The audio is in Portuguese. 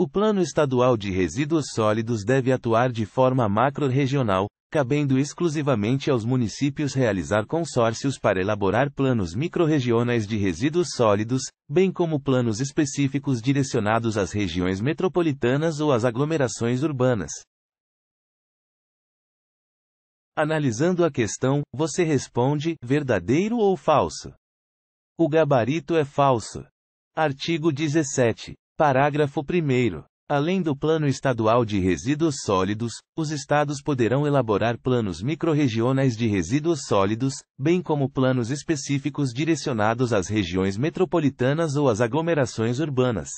O Plano Estadual de Resíduos Sólidos deve atuar de forma macro-regional, cabendo exclusivamente aos municípios realizar consórcios para elaborar planos microrregionais de resíduos sólidos, bem como planos específicos direcionados às regiões metropolitanas ou às aglomerações urbanas. Analisando a questão, você responde: verdadeiro ou falso? O gabarito é falso. Artigo 17. Parágrafo 1. Além do Plano Estadual de Resíduos Sólidos, os estados poderão elaborar planos microrregionais de resíduos sólidos, bem como planos específicos direcionados às regiões metropolitanas ou às aglomerações urbanas.